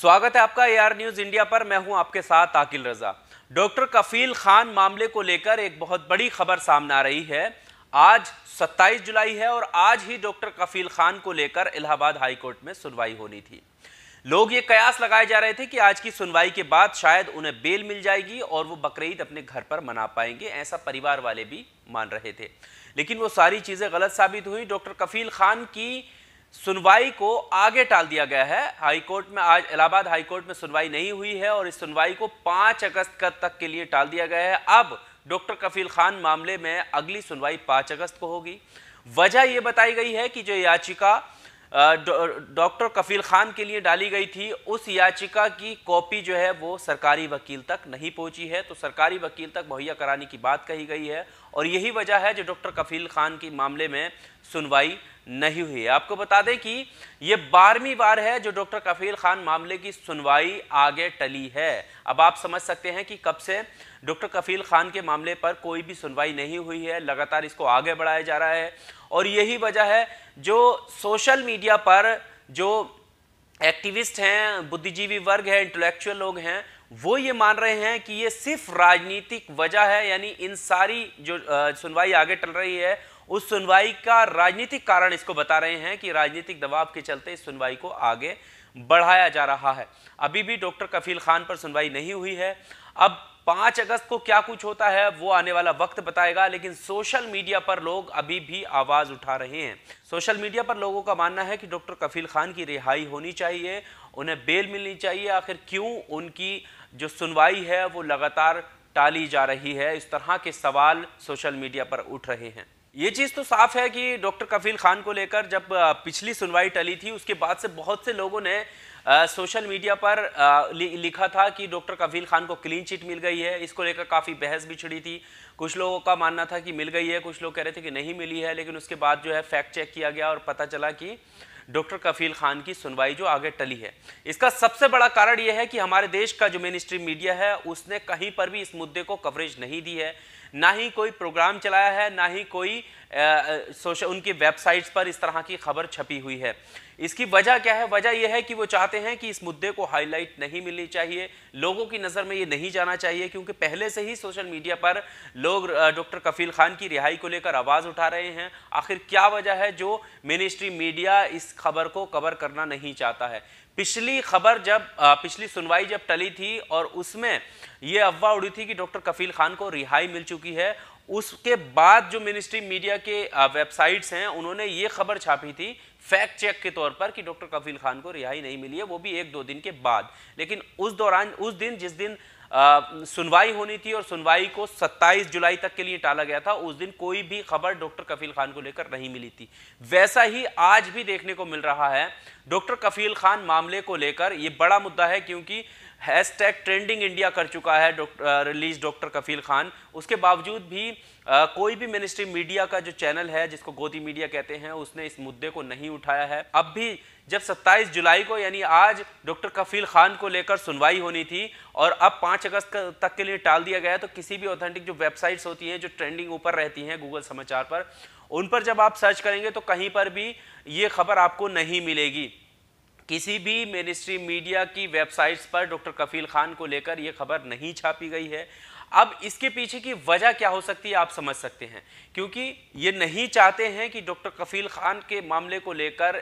स्वागत है आपका एआर न्यूज इंडिया पर मैं हूं आपके साथ आकिल रजा डॉक्टर कफील खान मामले को लेकर एक बहुत बड़ी खबर सामने आ रही है आज 27 जुलाई है और आज ही डॉक्टर कफील खान को लेकर इलाहाबाद हाईकोर्ट में सुनवाई होनी थी लोग ये कयास लगाए जा रहे थे कि आज की सुनवाई के बाद शायद उन्हें बेल मिल जाएगी और वो बकरीद अपने घर पर मना पाएंगे ऐसा परिवार वाले भी मान रहे थे लेकिन वो सारी चीज़ें गलत साबित हुई डॉक्टर कफील खान की सुनवाई को आगे टाल दिया गया है हाईकोर्ट में आज इलाहाबाद हाईकोर्ट में सुनवाई नहीं हुई है और इस सुनवाई को पांच अगस्त का तक के लिए टाल दिया गया है अब डॉक्टर कफील खान मामले में अगली सुनवाई पांच अगस्त को होगी वजह यह बताई गई है कि जो याचिका डॉक्टर कफील खान के लिए डाली गई थी उस याचिका की कॉपी जो है वो सरकारी वकील तक नहीं पहुंची है तो सरकारी वकील तक मुहैया कराने की बात कही गई है और यही वजह है जो डॉक्टर कफील खान के मामले में सुनवाई नहीं हुई है आपको बता दें कि यह बारहवीं बार है जो डॉक्टर कफील खान मामले की सुनवाई आगे टली है अब आप समझ सकते हैं कि कब से डॉक्टर कफील खान के मामले पर कोई भी सुनवाई नहीं हुई है लगातार इसको आगे बढ़ाया जा रहा है और यही वजह है जो सोशल मीडिया पर जो एक्टिविस्ट हैं बुद्धिजीवी वर्ग हैं इंटेलेक्चुअल लोग हैं वो ये मान रहे हैं कि ये सिर्फ राजनीतिक वजह है यानी इन सारी जो सुनवाई आगे टल रही है उस सुनवाई का राजनीतिक कारण इसको बता रहे हैं कि राजनीतिक दबाव के चलते इस सुनवाई को आगे बढ़ाया जा रहा है अभी भी डॉक्टर कफील खान पर सुनवाई नहीं हुई है अब पांच अगस्त को क्या कुछ होता है वो आने वाला वक्त बताएगा लेकिन सोशल मीडिया पर लोग अभी भी आवाज उठा रहे हैं सोशल मीडिया पर लोगों का मानना है कि डॉक्टर कफील खान की रिहाई होनी चाहिए उन्हें बेल मिलनी चाहिए आखिर क्यों उनकी जो सुनवाई है वो लगातार टाली जा रही है इस तरह के सवाल सोशल मीडिया पर उठ रहे हैं ये चीज़ तो साफ है कि डॉक्टर कफील खान को लेकर जब पिछली सुनवाई टली थी उसके बाद से बहुत से लोगों ने आ, सोशल मीडिया पर आ, लि, लिखा था कि डॉक्टर कफील खान को क्लीन चिट मिल गई है इसको लेकर काफ़ी बहस भी छिड़ी थी कुछ लोगों का मानना था कि मिल गई है कुछ लोग कह रहे थे कि नहीं मिली है लेकिन उसके बाद जो है फैक्ट चेक किया गया और पता चला कि डॉक्टर कफील खान की सुनवाई जो आगे टली है इसका सबसे बड़ा कारण यह है कि हमारे देश का जो मेन स्ट्रीम मीडिया है उसने कहीं पर भी इस मुद्दे को कवरेज नहीं दी है ना ही कोई प्रोग्राम चलाया है ना ही कोई सोशल उनकी वेबसाइट्स पर इस तरह की खबर छपी हुई है इसकी वजह क्या है वजह यह है कि वो चाहते हैं कि इस मुद्दे को हाईलाइट नहीं मिलनी चाहिए लोगों की नज़र में ये नहीं जाना चाहिए क्योंकि पहले से ही सोशल मीडिया पर लोग डॉक्टर कफील खान की रिहाई को लेकर आवाज़ उठा रहे हैं आखिर क्या वजह है जो मिनिस्ट्री मीडिया इस खबर को कवर करना नहीं चाहता है पिछली खबर जब पिछली सुनवाई जब टली थी और उसमें ये अफवाह उड़ी थी कि डॉक्टर कफील खान को रिहाई मिल चुकी है उसके बाद जो मिनिस्ट्री मीडिया के वेबसाइट्स हैं उन्होंने ये खबर छापी थी फैक्ट चेक के तौर पर कि डॉक्टर कफील खान को रिहाई नहीं मिली है वो भी एक दो दिन के बाद लेकिन उस दौरान उस दिन जिस दिन सुनवाई होनी थी और सुनवाई को 27 जुलाई तक के लिए टाला गया था उस दिन कोई भी खबर डॉक्टर कफील खान को लेकर नहीं मिली थी वैसा ही आज भी देखने को मिल रहा है डॉक्टर कफील खान मामले को लेकर यह बड़ा मुद्दा है क्योंकि हैश टैग ट्रेंडिंग इंडिया कर चुका है release doctor uh, Kafeel Khan उसके बावजूद भी आ, uh, कोई भी मिनिस्ट्री मीडिया का जो चैनल है जिसको गोदी मीडिया कहते हैं उसने इस मुद्दे को नहीं उठाया है अब भी जब 27 जुलाई को यानी आज डॉक्टर कफील खान को लेकर सुनवाई होनी थी और अब 5 अगस्त तक के लिए टाल दिया गया तो किसी भी ऑथेंटिक जो वेबसाइट्स होती हैं जो ट्रेंडिंग ऊपर रहती हैं गूगल समाचार पर उन पर जब आप सर्च करेंगे तो कहीं पर भी ये खबर आपको नहीं मिलेगी किसी भी मिनिस्ट्री मीडिया की वेबसाइट्स पर डॉक्टर कफील खान को लेकर यह खबर नहीं छापी गई है अब इसके पीछे की वजह क्या हो सकती है आप समझ सकते हैं क्योंकि ये नहीं चाहते हैं कि डॉक्टर कफील खान के मामले को लेकर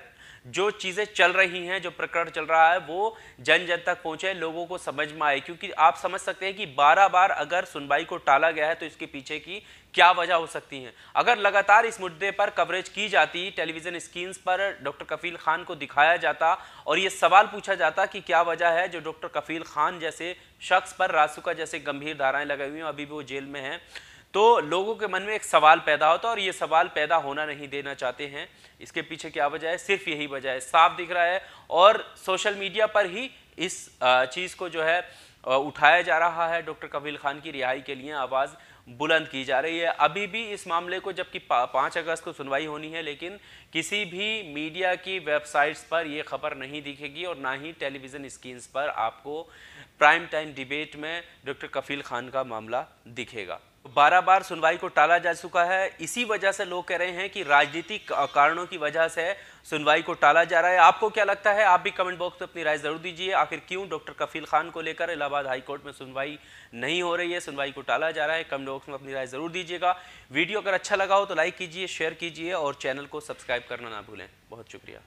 जो चीज़ें चल रही हैं जो प्रकरण चल रहा है वो जन जन तक पहुंचे लोगों को समझ में आए क्योंकि आप समझ सकते हैं कि बारह बार अगर सुनवाई को टाला गया है तो इसके पीछे की क्या वजह हो सकती है अगर लगातार इस मुद्दे पर कवरेज की जाती टेलीविजन स्क्रीन पर डॉक्टर कफील खान को दिखाया जाता और ये सवाल पूछा जाता कि क्या वजह है जो डॉक्टर कफील खान जैसे शख्स पर रासुका जैसे गंभीर धाराएं लगाई हुई हैं अभी भी वो जेल में हैं तो लोगों के मन में एक सवाल पैदा होता है और ये सवाल पैदा होना नहीं देना चाहते हैं इसके पीछे क्या वजह है सिर्फ यही वजह है साफ दिख रहा है और सोशल मीडिया पर ही इस चीज़ को जो है उठाया जा रहा है डॉक्टर कबील खान की रिहाई के लिए आवाज़ बुलंद की जा रही है अभी भी इस मामले को जबकि पाँच अगस्त को सुनवाई होनी है लेकिन किसी भी मीडिया की वेबसाइट्स पर यह खबर नहीं दिखेगी और ना ही टेलीविज़न स्क्रीन्स पर आपको प्राइम टाइम डिबेट में डॉक्टर कफील खान का मामला दिखेगा बारह बार सुनवाई को टाला जा चुका है इसी वजह से लोग कह रहे हैं कि राजनीतिक कारणों की वजह से सुनवाई को टाला जा रहा है आपको क्या लगता है आप भी कमेंट बॉक्स में अपनी राय जरूर दीजिए आखिर क्यों डॉक्टर कफील खान को लेकर इलाहाबाद हाईकोर्ट में सुनवाई नहीं हो रही है सुनवाई को टाला जा रहा है कमेंट बॉक्स में अपनी राय जरूर दीजिएगा वीडियो अगर अच्छा लगा हो तो लाइक कीजिए शेयर कीजिए और चैनल को सब्सक्राइब करना ना भूलें बहुत शुक्रिया